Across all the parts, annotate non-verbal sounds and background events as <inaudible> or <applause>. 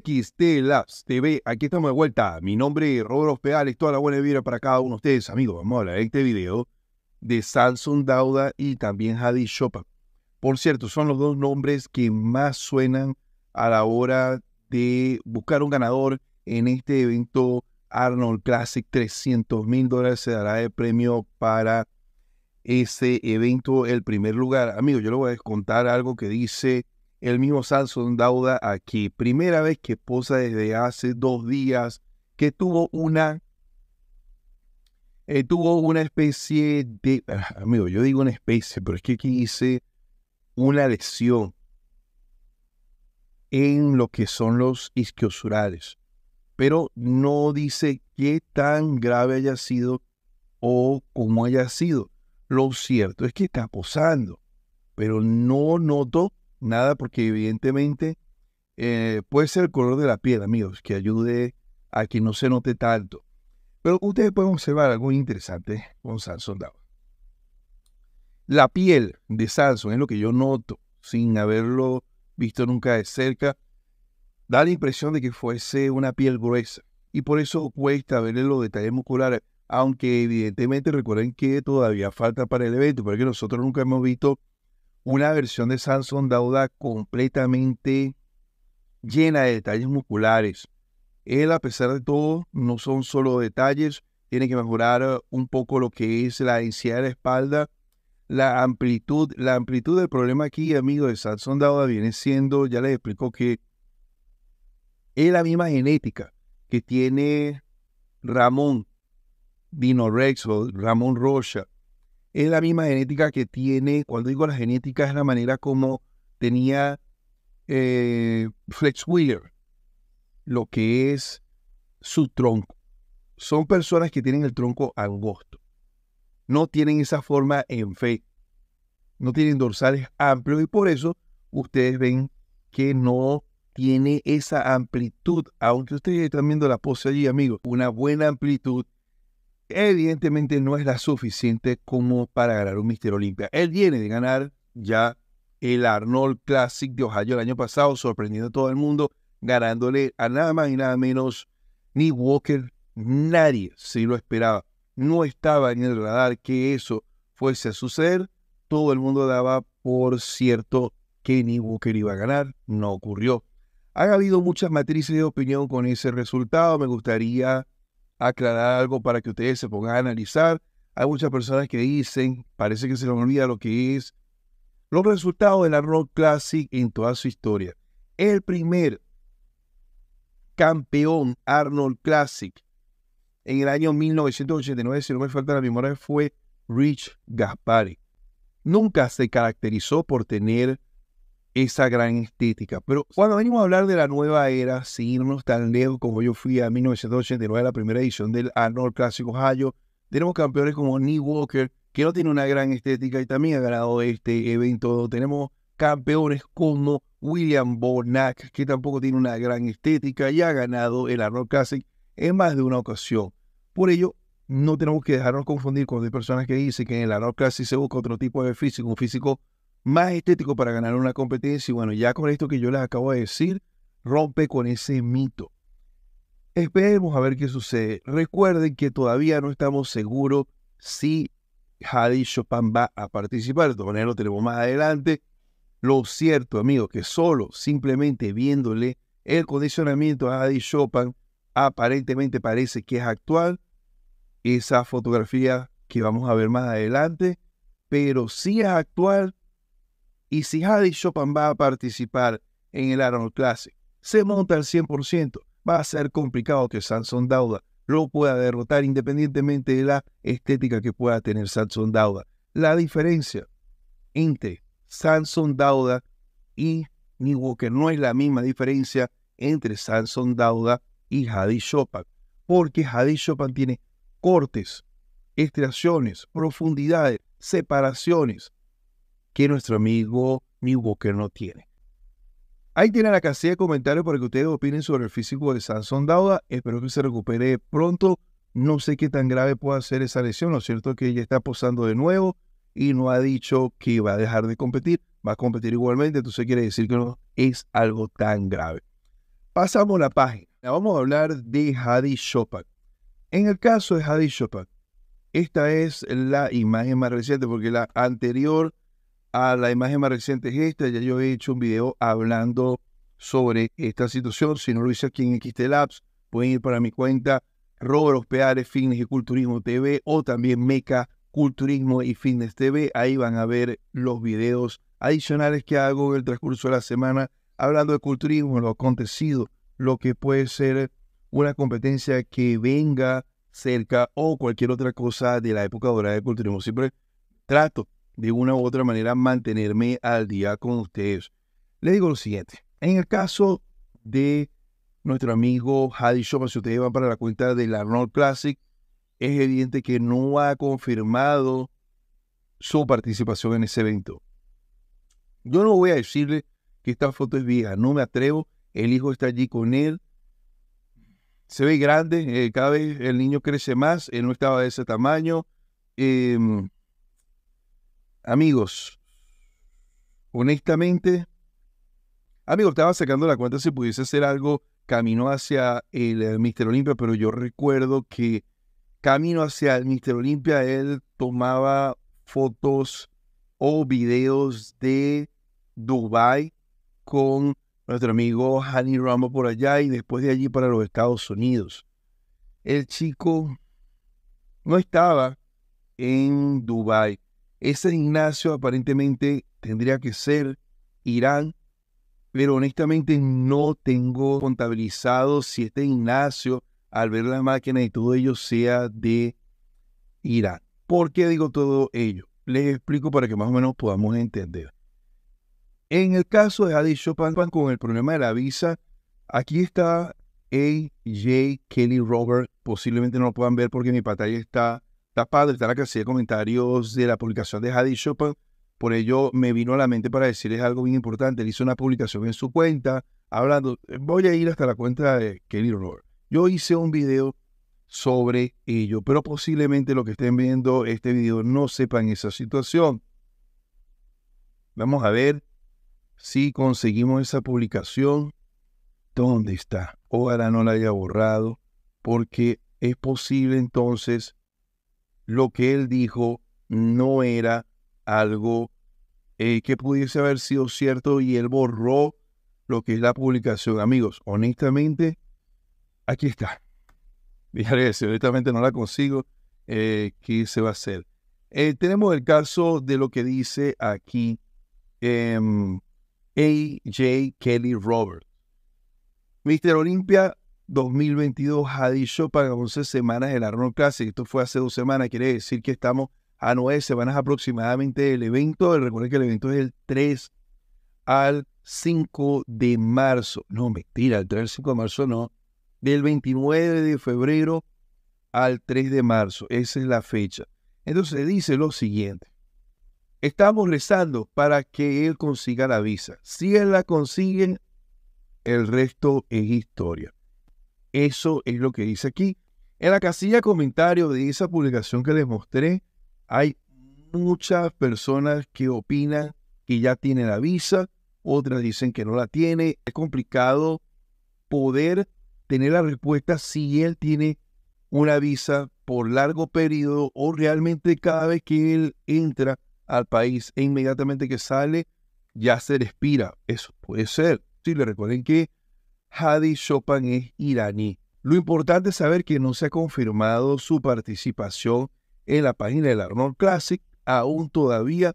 XT Labs TV. Aquí estamos de vuelta. Mi nombre es Roberto Pedales. Toda la buena vida para cada uno de ustedes, amigos. Vamos a hablar de este video de Samsung Dauda y también Hadi Shopa. Por cierto, son los dos nombres que más suenan a la hora de buscar un ganador en este evento Arnold Classic. 300 mil dólares se dará de premio para ese evento, el primer lugar. Amigos, yo les voy a contar algo que dice el mismo Samson Dauda aquí. Primera vez que posa desde hace dos días que tuvo una eh, tuvo una especie de ah, amigo, yo digo una especie, pero es que aquí hice una lesión en lo que son los isquiosurales. Pero no dice qué tan grave haya sido o cómo haya sido. Lo cierto es que está posando, pero no notó nada, porque evidentemente eh, puede ser el color de la piel, amigos, que ayude a que no se note tanto. Pero ustedes pueden observar algo interesante con Samson Down. La piel de Samson es lo que yo noto, sin haberlo visto nunca de cerca, da la impresión de que fuese una piel gruesa. Y por eso cuesta verle los detalles musculares, aunque evidentemente recuerden que todavía falta para el evento, porque nosotros nunca hemos visto una versión de Samson Dauda completamente llena de detalles musculares. Él, a pesar de todo, no son solo detalles, tiene que mejorar eh, un poco lo que es la densidad de la espalda, la amplitud. La amplitud del problema aquí, amigo, de Samson Dauda viene siendo, ya les explico que es la misma genética que tiene Ramón Dino Rexel, Ramón Rocha, es la misma genética que tiene, cuando digo la genética es la manera como tenía eh, Flex Wheeler, lo que es su tronco. Son personas que tienen el tronco angosto. No tienen esa forma en fe. No tienen dorsales amplios y por eso ustedes ven que no tiene esa amplitud. Aunque ustedes están viendo la pose allí, amigos, una buena amplitud evidentemente no es la suficiente como para ganar un Mister Olimpia. Él viene de ganar ya el Arnold Classic de Ohio el año pasado, sorprendiendo a todo el mundo, ganándole a nada más y nada menos ni Walker, nadie se lo esperaba. No estaba en el radar que eso fuese a suceder. Todo el mundo daba por cierto que ni Walker iba a ganar. No ocurrió. ha habido muchas matrices de opinión con ese resultado. Me gustaría aclarar algo para que ustedes se pongan a analizar. Hay muchas personas que dicen, parece que se les olvida lo que es los resultados del Arnold Classic en toda su historia. El primer campeón Arnold Classic en el año 1989, si no me falta la memoria, fue Rich Gaspari. Nunca se caracterizó por tener esa gran estética. Pero cuando venimos a hablar de la nueva era, sin irnos tan lejos como yo fui a 1989, la primera edición del Arnold Clásico Ohio, tenemos campeones como Nick Walker, que no tiene una gran estética y también ha ganado este evento. Tenemos campeones como William Bonac, que tampoco tiene una gran estética y ha ganado el Arnold Classic en más de una ocasión. Por ello, no tenemos que dejarnos confundir con las personas que dicen que en el Arnold Classic se busca otro tipo de físico, un físico más estético para ganar una competencia. Y bueno, ya con esto que yo les acabo de decir, rompe con ese mito. Esperemos a ver qué sucede. Recuerden que todavía no estamos seguros si Hadi Chopin va a participar. De todas maneras, lo tenemos más adelante. Lo cierto, amigos, que solo simplemente viéndole el condicionamiento a Hadi Chopin, aparentemente parece que es actual. Esa fotografía que vamos a ver más adelante, pero si sí es actual, y si Jadis Chopin va a participar en el Arnold Classic, se monta al 100%, va a ser complicado que Samson Dauda lo pueda derrotar independientemente de la estética que pueda tener Samson Dauda. La diferencia entre Samson Dauda y new Walker no es la misma diferencia entre Sanson Dauda y Jadis Chopin, porque Jadis Chopin tiene cortes, extracciones, profundidades, separaciones, que nuestro amigo Walker no tiene. Ahí tiene la casilla de comentarios para que ustedes opinen sobre el físico de Samson Dauda. Espero que se recupere pronto. No sé qué tan grave puede ser esa lesión. Lo cierto es que ella está posando de nuevo y no ha dicho que va a dejar de competir. Va a competir igualmente, entonces quiere decir que no es algo tan grave. Pasamos la página. Vamos a hablar de Hadi Shopak. En el caso de Hadi Shopak, esta es la imagen más reciente porque la anterior a la imagen más reciente es esta. Ya yo he hecho un video hablando sobre esta situación. Si no lo hice aquí en XT Labs, pueden ir para mi cuenta Roboros Peares Fitness y Culturismo TV o también Meca Culturismo y Fitness TV. Ahí van a ver los videos adicionales que hago en el transcurso de la semana hablando de culturismo, lo acontecido, lo que puede ser una competencia que venga cerca o cualquier otra cosa de la época dorada de culturismo. Siempre trato de una u otra manera mantenerme al día con ustedes. Les digo lo siguiente, en el caso de nuestro amigo Hadi si ustedes van para la cuenta del Arnold Classic, es evidente que no ha confirmado su participación en ese evento. Yo no voy a decirle que esta foto es vieja, no me atrevo, el hijo está allí con él, se ve grande, eh, cada vez el niño crece más, él no estaba de ese tamaño, em, Amigos, honestamente, amigo, estaba sacando la cuenta si pudiese hacer algo camino hacia el, Mr. Eh, mister Olimpia, pero yo recuerdo que camino hacia el Mister Olimpia él tomaba fotos o videos de Dubai con nuestro amigo Hani Rambo por allá y después de allí para los Estados Unidos. El chico no estaba en Dubai. Ese Ignacio aparentemente tendría que ser Irán, pero honestamente no tengo contabilizado si este Ignacio, al ver la máquina y todo ello, sea de Irán. ¿Por qué digo todo ello? Les explico para que más o menos podamos entender. En el caso de dicho Chopin con el problema de la visa, aquí está AJ Kelly Robert. Posiblemente no lo puedan ver porque mi pantalla está Está padre, está la casilla de comentarios de la publicación de Hadi Chopin. Por ello me vino a la mente para decirles algo bien importante. Él hizo una publicación en su cuenta hablando, eh, voy a ir hasta la cuenta de Kelly Rohr. Yo hice un video sobre ello, pero posiblemente los que estén viendo este video no sepan esa situación. Vamos a ver si conseguimos esa publicación. ¿Dónde está? Ojalá no la haya borrado, porque es posible entonces lo que él dijo no era algo eh, que pudiese haber sido cierto y él borró lo que es la publicación. Amigos, honestamente, aquí está. Fíjate, <laughs> si honestamente no la consigo, eh, ¿qué se va a hacer? Eh, tenemos el caso de lo que dice aquí em, AJ Kelly Roberts. Mr. Olympia 2022 Hadi 11 semanas el Arnold Classic. Esto fue hace dos semanas, quiere decir que estamos a nueve semanas aproximadamente del evento. Recuerden que el evento es del 3 al 5 de marzo. No, mentira, el 3 al 5 de marzo no. Del 29 de febrero al 3 de marzo. Esa es la fecha. Entonces dice lo siguiente. Estamos rezando para que él consiga la visa. Si él la consigue, el resto es historia. Eso es lo que dice aquí. En la casilla comentario de esa publicación que les mostré, hay muchas personas que opinan que ya tiene la visa, otras dicen que no la tiene. Es complicado poder tener la respuesta si él tiene una visa por largo periodo o realmente cada vez que él entra al país e inmediatamente que sale ya se respira. Eso puede ser. si le recuerden que Hadi Chopin es iraní. Lo importante es saber que no se ha confirmado su participación en la página del Arnold Classic. Aún todavía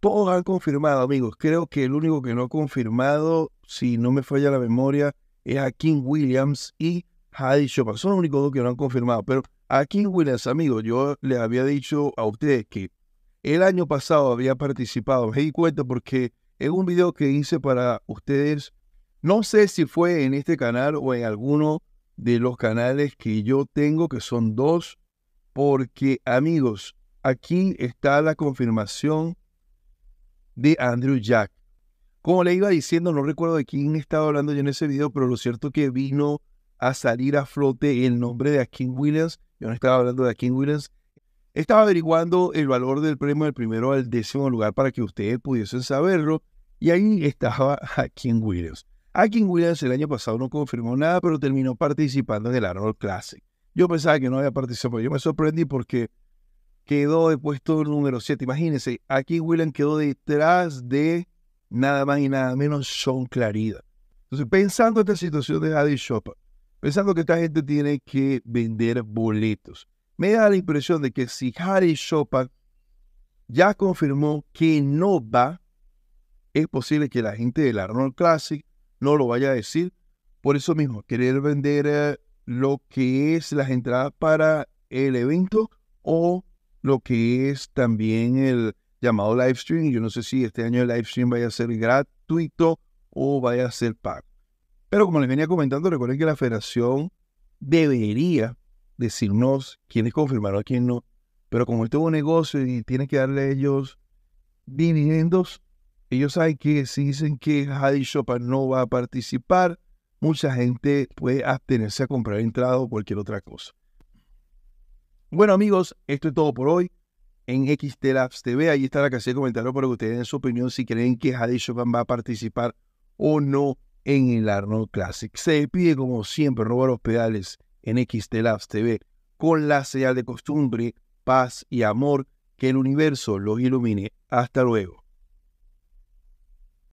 todos han confirmado, amigos. Creo que el único que no ha confirmado, si no me falla la memoria, es a King Williams y Hadi Chopin. Son los únicos dos que no han confirmado. Pero a King Williams, amigos, yo les había dicho a ustedes que el año pasado había participado. Me di cuenta porque en un video que hice para ustedes no sé si fue en este canal o en alguno de los canales que yo tengo, que son dos, porque amigos, aquí está la confirmación de Andrew Jack. Como le iba diciendo, no recuerdo de quién estaba hablando yo en ese video, pero lo cierto que vino a salir a flote el nombre de Akin Williams. Yo no estaba hablando de Akin Williams. Estaba averiguando el valor del premio del primero al décimo lugar para que ustedes pudiesen saberlo. Y ahí estaba <laughs> Akin Williams. Akin Williams el año pasado no confirmó nada, pero terminó participando en el Arnold Classic. Yo pensaba que no había participado, yo me sorprendí porque quedó de puesto número 7. Imagínense, Akin Williams quedó detrás de nada más y nada menos son Clarida. Entonces, pensando esta situación de Harry Shopper, pensando que esta gente tiene que vender boletos, me da la impresión de que si Harry Chopin ya confirmó que no va, es posible que la gente del Arnold Classic no lo vaya a decir. Por eso mismo, querer vender eh, lo que es las entradas para el evento o lo que es también el llamado live stream. Yo no sé si este año el live stream vaya a ser gratuito o vaya a ser pago. Pero como les venía comentando, recuerden que la federación debería decirnos quiénes confirmaron, quién no. Pero como esto es un negocio y tienen que darle a ellos dividendos, ellos saben que si dicen que Hadi Chopin no va a participar, mucha gente puede abstenerse a comprar entrada o cualquier otra cosa. Bueno amigos, esto es todo por hoy en XT Labs TV. Ahí está la casilla de comentarios para que ustedes den su opinión si creen que Hadi Chopin va a participar o no en el Arnold Classic. Se despide como siempre Robar los pedales en XT Labs TV con la señal de costumbre, paz y amor. Que el universo los ilumine. Hasta luego.